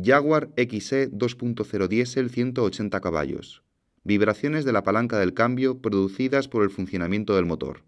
Jaguar XE 2.0 Diesel 180 caballos. Vibraciones de la palanca del cambio producidas por el funcionamiento del motor.